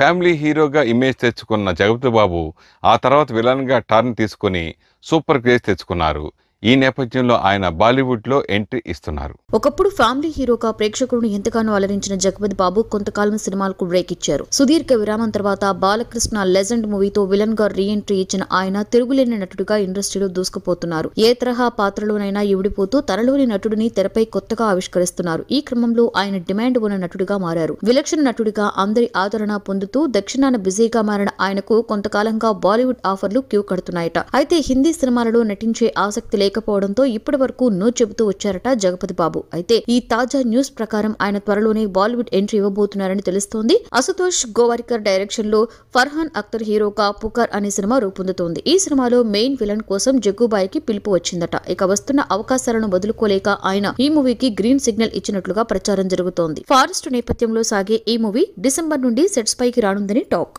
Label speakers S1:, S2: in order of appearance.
S1: family హీరోగా image తెచ్చుకున్న జగపతి బాబు ఆ తర్వాత విలన్గా టర్న్ తీసుకుని సూపర్ క్రేజ్ తెచ్చుకున్నారు ఈ నేపథ్యంలో ఆయన బాలీవుడ్ లో ఎంట్రీ ఇస్తున్నారు
S2: ఒకప్పుడు ఫ్యామిలీ హీరోగా ప్రేక్షకులను ఎంతగానో అలరించిన జగపతి బాబు కొంతకాలం సినిమాలకు బ్రేక్ ఇచ్చారు సుదీర్ఘ విరామం తర్వాత బాలకృష్ణ లెజెండ్ మూవీతో విలన్ గా రీ ఎంట్రీ ఇచ్చిన ఆయన తిరుగులేని నటుడుగా ఇండస్ట్రీలో దూసుకుపోతున్నారు ఏ తరహా పాత్రలోనైనా ఇవిడిపోతూ తనలోని నటుడిని తెరపై కొత్తగా ఆవిష్కరిస్తున్నారు ఈ క్రమంలో ఆయన డిమాండ్ ఉన్న నటుడిగా మారారు విలక్షణ నటుడిగా అందరి ఆదరణ పొందుతూ దక్షిణాన బిజీగా మారిన ఆయనకు కొంతకాలంగా బాలీవుడ్ ఆఫర్లు క్యూ కడుతున్నాయట అయితే హిందీ సినిమాలలో నటించే ఆసక్తి లేకపోవడంతో ఇప్పటి వరకు నో చెబుతూ వచ్చారట జగపతి బాబు అయితే ఈ తాజా న్యూస్ ప్రకారం ఆయన త్వరలోనే బాలీవుడ్ ఎంట్రీ ఇవ్వబోతున్నారని తెలుస్తోంది అశుతోష్ గోవారికర్ డైరెక్షన్ లో ఫర్హాన్ అఖ్తర్ హీరోగా పుకార్ అనే సినిమా రూపొందుతోంది ఈ సినిమాలో మెయిన్ విలన్ కోసం జగ్గుబాయికి పిలుపు వచ్చిందట ఇక వస్తున్న అవకాశాలను వదులుకోలేక ఆయన ఈ మూవీకి గ్రీన్ సిగ్నల్ ఇచ్చినట్లుగా ప్రచారం జరుగుతోంది ఫారెస్ట్ నేపథ్యంలో సాగే ఈ మూవీ డిసెంబర్ నుండి సెట్స్ పైకి రానుందని టాక్